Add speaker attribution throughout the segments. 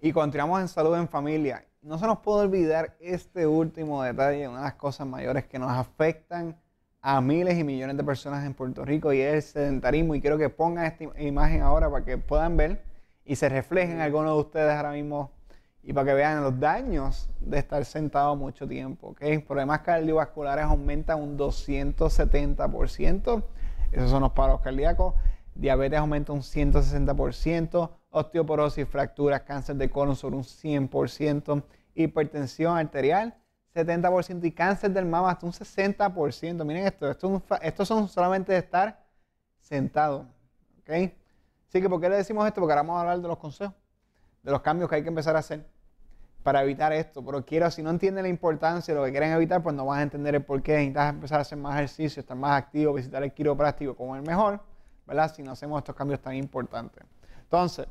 Speaker 1: Y continuamos en salud en familia. No se nos puede olvidar este último detalle, una de las cosas mayores que nos afectan a miles y millones de personas en Puerto Rico y es el sedentarismo. Y quiero que pongan esta imagen ahora para que puedan ver y se reflejen mm. algunos de ustedes ahora mismo y para que vean los daños de estar sentado mucho tiempo. Problemas cardiovasculares aumentan un 270%. Esos son los paros cardíacos. Diabetes aumenta un 160% osteoporosis, fracturas, cáncer de colon sobre un 100%, hipertensión arterial 70% y cáncer del mama hasta un 60%. Miren esto, estos esto son solamente de estar sentado. ¿ok? Así que, ¿por qué le decimos esto? Porque ahora vamos a hablar de los consejos, de los cambios que hay que empezar a hacer para evitar esto. Pero quiero, si no entienden la importancia de lo que quieren evitar, pues no vas a entender el por qué. Necesitas empezar a hacer más ejercicio, estar más activo, visitar el quiropráctico, el mejor, ¿verdad? Si no hacemos estos cambios tan importantes. Entonces,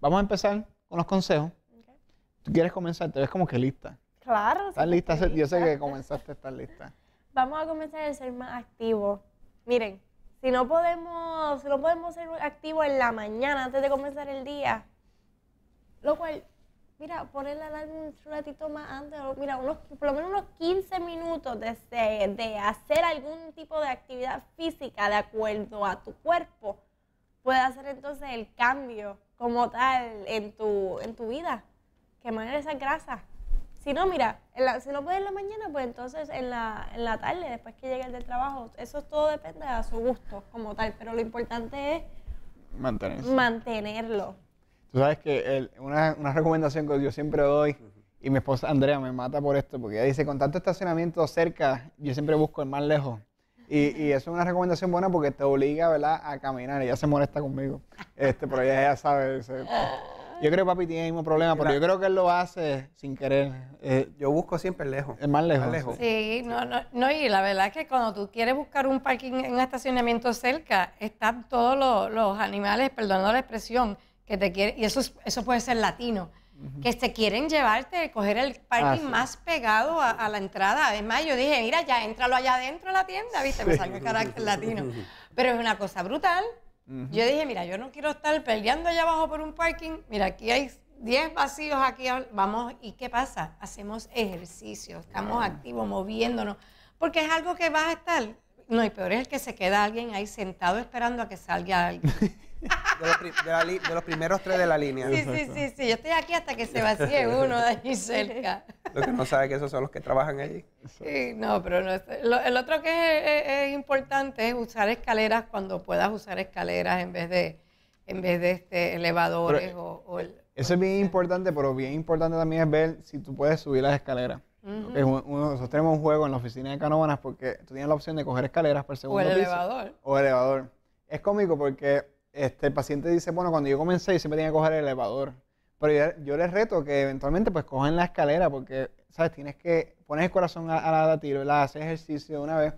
Speaker 1: vamos a empezar con los consejos. Tú quieres comenzar, te ves como que lista.
Speaker 2: Claro. Estás lista? yo sé que comenzaste a estar lista. Vamos a comenzar a ser más activos. Miren, si no podemos, si podemos ser activos en la mañana antes de comenzar el día, lo cual, mira, poner la alarma un ratito más antes, mira, unos, por lo menos unos 15 minutos de hacer algún tipo de actividad física de acuerdo a tu cuerpo puede hacer entonces el cambio como tal en tu, en tu vida. Quemar esa grasa. Si no, mira, si no puede en la mañana, pues entonces en la, en tarde, después que llegues del trabajo, eso todo depende a su gusto como tal, pero lo importante es mantenerlo.
Speaker 1: Tú sabes que una, una, recomendación que yo siempre doy, y mi esposa Andrea me mata por esto, porque ella dice, con tanto estacionamiento cerca, yo siempre busco el más lejos. Y, eso es una recomendación buena porque te obliga, ¿verdad?, a caminar. Ella se molesta conmigo. Este, pero ella ya sabe. yo creo que papi tiene el mismo problema, pero yo creo que él lo hace sin querer. Eh, yo busco siempre lejos. Es más lejos.
Speaker 3: Sí, no, no, y la verdad es que cuando tú quieres buscar un parking en un estacionamiento cerca, están todos los, animales, perdonando la expresión, que te quieren, y eso, eso puede ser latino que te quieren llevarte, coger el parking ah, más pegado a, la entrada. además yo dije, mira, ya entralo allá adentro a la tienda, ¿viste? Me salió el carácter latino. Pero es una cosa brutal. Yo dije, mira, yo no quiero estar peleando allá abajo por un parking. Mira, aquí hay 10 vacíos, aquí vamos. ¿Y qué pasa? Hacemos ejercicio, estamos ah. activos, moviéndonos. Porque es algo que vas a estar no, y peor es el que se queda alguien ahí sentado esperando a que salga alguien.
Speaker 1: De los, primeros tres de la línea. Sí, sí, sí,
Speaker 3: sí. Yo estoy aquí hasta que se vacíe uno de allí cerca.
Speaker 1: Lo que no sabe que esos son los que trabajan allí. Sí, no, pero no,
Speaker 3: el otro que es, importante es usar escaleras cuando puedas usar escaleras en vez de, en vez de este, elevadores o,
Speaker 1: Eso es bien importante, pero bien importante también es ver si tú puedes subir las escaleras. nosotros tenemos un juego en la oficina de canobanas porque tú tienes la opción de coger escaleras por el segundo o piso, elevador. O elevador. Es cómico porque este, el paciente dice, bueno, cuando yo comencé yo siempre tenía que coger el elevador. Pero yo, les reto que eventualmente pues cojan la escalera porque, ¿sabes? Tienes que poner el corazón a, la tiro, ¿verdad? haces ejercicio de una vez.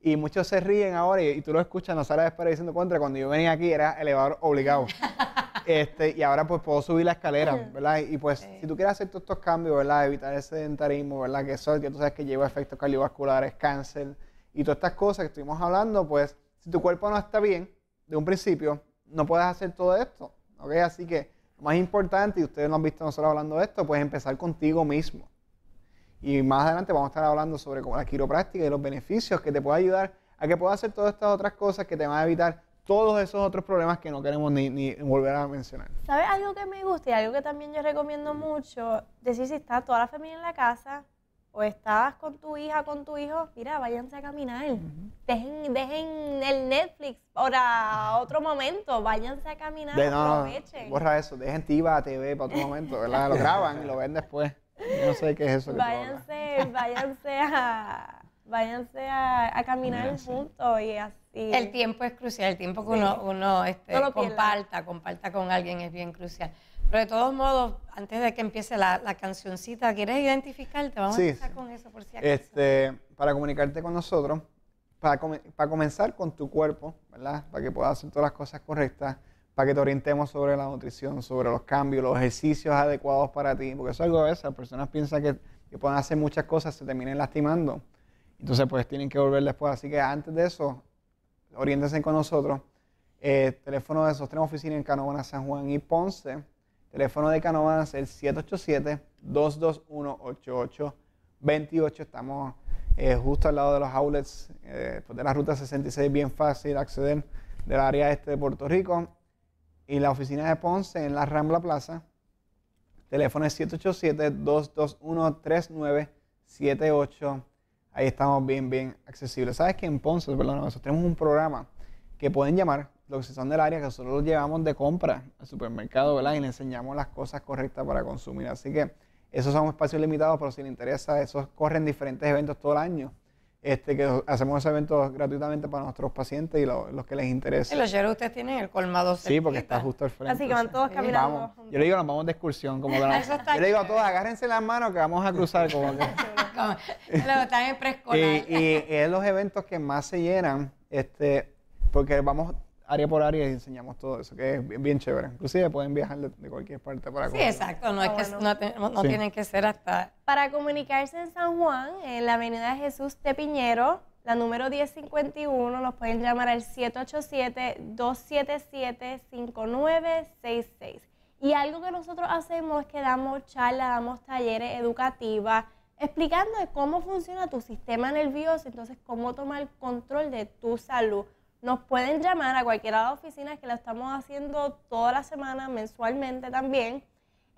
Speaker 1: Y muchos se ríen ahora y, tú lo escuchas no la sala diciendo, contra, cuando yo venía aquí era elevador obligado. este, y ahora pues puedo subir la escalera, ¿verdad? Y, pues si tú quieres hacer todos estos cambios, ¿verdad? Evitar el sedentarismo, ¿verdad? Que eso, que tú sabes que lleva efectos cardiovasculares, cáncer y todas estas cosas que estuvimos hablando, pues si tu cuerpo no está bien de un principio, no puedes hacer todo esto. ¿ok? Así que lo más importante, y ustedes no han visto nosotros hablando de esto, pues empezar contigo mismo. Y más adelante vamos a estar hablando sobre la quiropráctica y los beneficios que te puede ayudar a que puedas hacer todas estas otras cosas que te van a evitar todos esos otros problemas que no queremos ni, ni volver a mencionar.
Speaker 2: ¿Sabes algo que me gusta y algo que también yo recomiendo mucho? Decir si está toda la familia en la casa, o estás con tu hija, con tu hijo, mira, váyanse a caminar. dejen, el Netflix para otro momento, váyanse a caminar, aprovechen. Borra
Speaker 1: eso, dejen TV para otro momento, ¿verdad? Lo graban y lo ven después. no sé qué es eso. váyanse,
Speaker 2: váyanse a váyanse a, caminar juntos y así. El tiempo es crucial, el tiempo
Speaker 3: que uno, uno este, comparta, comparta con alguien es bien crucial. Pero de todos modos, antes de que empiece la, cancioncita, ¿quieres identificarte? Vamos a empezar con eso por si
Speaker 1: este, para comunicarte con nosotros, para, comenzar con tu cuerpo, ¿verdad? Para que puedas hacer todas las cosas correctas, para que te orientemos sobre la nutrición, sobre los cambios, los ejercicios adecuados para ti, porque es algo de eso, las personas piensan que, que pueden hacer muchas cosas, se terminen lastimando. Entonces, pues tienen que volver después. Así que antes de eso, oriéntense con nosotros. Eh, teléfono de tres Oficina en Canobana, San Juan y Ponce Teléfono de Canovas es el 787-221-8828. Estamos eh, justo al lado de los outlets, eh, de la ruta 66, bien fácil acceder del área este de Puerto Rico. Y la oficina de Ponce en la Rambla Plaza. Teléfono es 787-221-3978. Ahí estamos bien, bien accesibles. ¿Sabes que en Ponce, perdón, nosotros tenemos un programa que pueden llamar los que son del área, que nosotros los llevamos de compra al supermercado, ¿verdad? Y le enseñamos las cosas correctas para consumir. Así que esos son espacios limitados, pero si les interesa, esos corren diferentes eventos todo el año. Este, que hacemos esos eventos gratuitamente para nuestros pacientes y los que les interesa. Y los lloros ustedes tienen el colmado cerquita. Sí, porque está justo al frente. Así que van
Speaker 3: todos caminando.
Speaker 1: Yo le digo, nos vamos de excursión. Como yo le digo a todos, agárrense las manos que vamos a cruzar. Como que.
Speaker 3: están en
Speaker 2: preescolar. y
Speaker 1: es los eventos que más se llenan. Este, porque vamos área por área y enseñamos todo eso, que es bien, chévere. Inclusive pueden viajar de, cualquier parte para Sí, exacto,
Speaker 2: no, es ah, que, tienen que ser hasta... Para comunicarse en San Juan, en la avenida Jesús de Piñero, la número 1051, Los pueden llamar al 787-277-5966. Y algo que nosotros hacemos es que damos charlas, damos talleres educativas, explicando cómo funciona tu sistema nervioso, entonces cómo tomar control de tu salud. Nos pueden llamar a cualquiera de las oficinas que la estamos haciendo toda la semana, mensualmente también.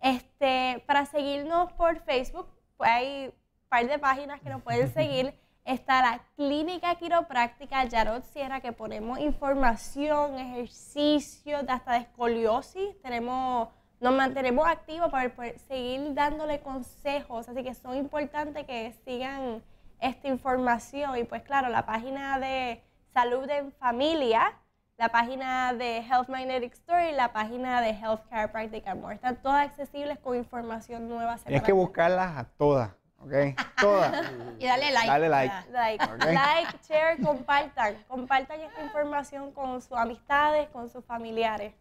Speaker 2: Este, para seguirnos por Facebook, pues hay un par de páginas que nos pueden seguir. Está la Clínica Quiropráctica Yarot Sierra, que ponemos información, ejercicios, hasta de escoliosis. Tenemos, nos mantenemos activos para seguir dándole consejos. Así que son importantes que sigan esta información. Y pues claro, la página de Salud en Familia, la página de Health Magnetic y la página de Health Chiropractic More. Están todas accesibles con información nueva. Tienes que
Speaker 1: buscarlas a todas. ¿ok? Todas. y dale like. Dale like. Like,
Speaker 2: share, compartan. Compartan esta información con sus amistades, con sus familiares.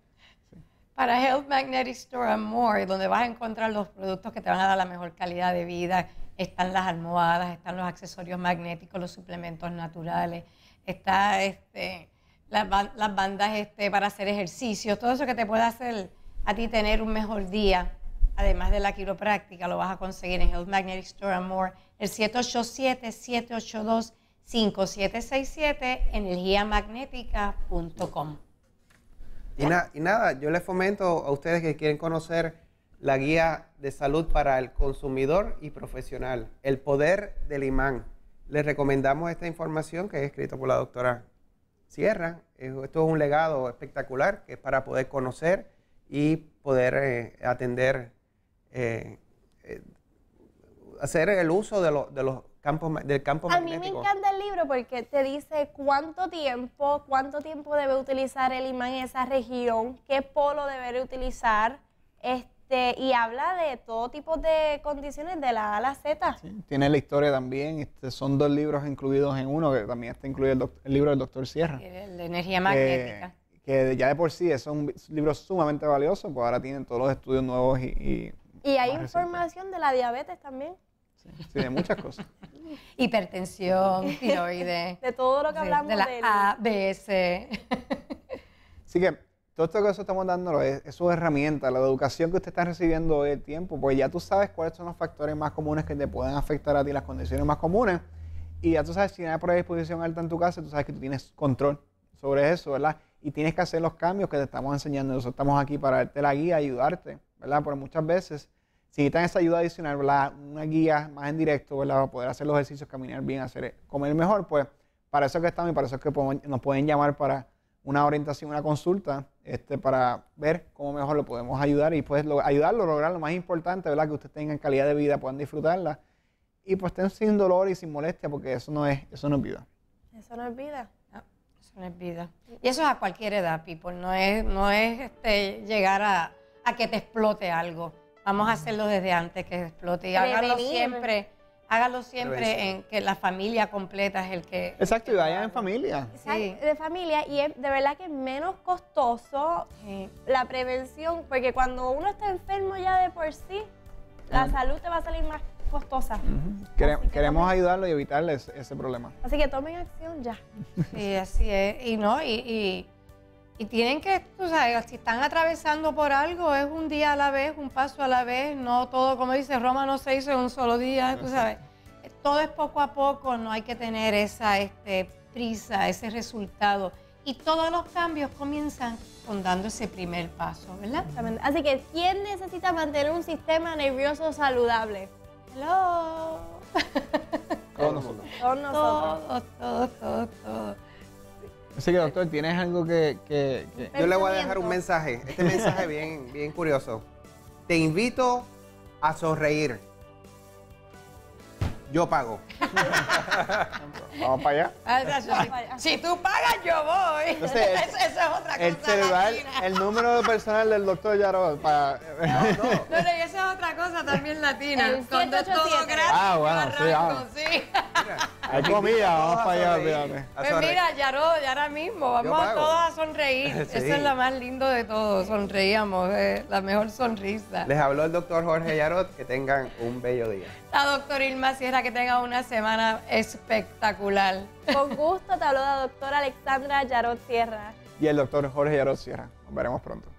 Speaker 2: Para Health Magnetic Store and More, donde vas a
Speaker 3: encontrar los productos que te van a dar la mejor calidad de vida, están las almohadas, están los accesorios magnéticos, los suplementos naturales, está este, las, bandas este, para hacer ejercicio, todo eso que te pueda hacer a ti tener un mejor día, además de la quiropráctica, lo vas a conseguir en Health Magnetic Store and More, el 787-782-5767, energiamagnética.com.
Speaker 1: Y, y nada, yo les fomento a ustedes que quieren conocer la guía de salud para el consumidor y profesional, el poder del imán. Les recomendamos esta información que es escrito por la doctora Sierra. Esto es un legado espectacular que es para poder conocer y poder eh, atender, eh, eh, hacer el uso de, los campos, del campo A mí me encanta
Speaker 2: el libro porque te dice cuánto tiempo, cuánto tiempo debe utilizar el imán en esa región, qué polo debe utilizar, este, este, y habla de todo tipo de condiciones de la A a la Z.
Speaker 1: tiene la historia también. Este, son dos libros incluidos en uno, que también está incluido el, libro del doctor Sierra. El
Speaker 2: de energía magnética.
Speaker 1: Que, ya de por sí es un libro sumamente valioso, pues ahora tienen todos los estudios nuevos y...
Speaker 2: Y, hay información de la diabetes también.
Speaker 1: Sí, de muchas cosas.
Speaker 3: Hipertensión, tiroides. de
Speaker 2: todo lo que hablamos de, la
Speaker 3: ABS.
Speaker 1: Así que todo esto que estamos dándolo es, su herramienta, la educación que usted está recibiendo hoy el tiempo, pues ya tú sabes cuáles son los factores más comunes que te pueden afectar a ti, las condiciones más comunes, y ya tú sabes si no hay predisposición alta en tu casa, tú sabes que tú tienes control sobre eso, ¿verdad? Y tienes que hacer los cambios que te estamos enseñando. Nosotros estamos aquí para darte la guía, ayudarte, ¿verdad? Porque muchas veces si necesitan esa ayuda adicional, ¿verdad? Una guía más en directo, ¿verdad? Para poder hacer los ejercicios, caminar bien, hacer comer mejor, pues para eso que estamos y para eso que nos pueden llamar para una orientación, una consulta, este, para ver cómo mejor lo podemos ayudar y pues ayudarlo a lograr lo más importante, ¿verdad? Que ustedes tengan calidad de vida, puedan disfrutarla y pues estén sin dolor y sin molestia porque eso no es, eso no es vida.
Speaker 2: Eso no es vida.
Speaker 3: Ah, eso no es vida. Y eso es a cualquier edad, people. No es, no es este, llegar a, que te explote algo. Vamos a hacerlo desde antes que explote y hágalo siempre hágalo siempre en que la familia completa es el que...
Speaker 1: Exacto, y vayan en familia. Sí.
Speaker 2: de familia, y es de verdad que es menos costoso la prevención, porque cuando uno está enfermo ya de por sí, la salud te va a salir más costosa.
Speaker 1: queremos ayudarlo y evitarles ese problema.
Speaker 2: Así que tomen acción ya. Sí, así es. Y no, y
Speaker 3: y tienen que, tú sabes, si están atravesando por algo, es un día a la vez, un paso a la vez, no todo, como dice Roma, no se hizo en un solo día, tú sabes. Todo es poco a poco, no hay que tener esa este, prisa, ese resultado. Y todos los cambios
Speaker 2: comienzan con
Speaker 3: dando ese primer paso, ¿verdad?
Speaker 2: Así que, ¿quién necesita mantener un sistema nervioso saludable? Hello. Todos nosotros. Todos, todos,
Speaker 1: todos, todos. Así que, doctor, ¿tienes algo que...? Yo le voy a dejar un mensaje. Este mensaje bien, bien curioso. Te invito a sonreír. Yo pago. Ah, vamos para allá.
Speaker 3: Si tú pagas, yo voy. eso, es otra cosa.
Speaker 1: El celular, el número personal del doctor Yaro Para... No, no.
Speaker 3: no, y esa es otra cosa también latina. Cuando es todo gratis, ah,
Speaker 1: bueno, sí, sí. Hay comida, vamos para allá, dígame. Pues mira,
Speaker 3: Yaro, ya ahora mismo, vamos a todos a sonreír. Eso es lo más lindo de todo, sonreíamos, eh, la mejor sonrisa. Les
Speaker 1: habló el doctor Jorge Yarot, que tengan un bello día.
Speaker 2: La doctora Irma Sierra, que tenga una semana espectacular. Con gusto te habló la doctora Alexandra Yarot Sierra.
Speaker 1: Y el doctor Jorge Yarot Sierra. Nos veremos pronto.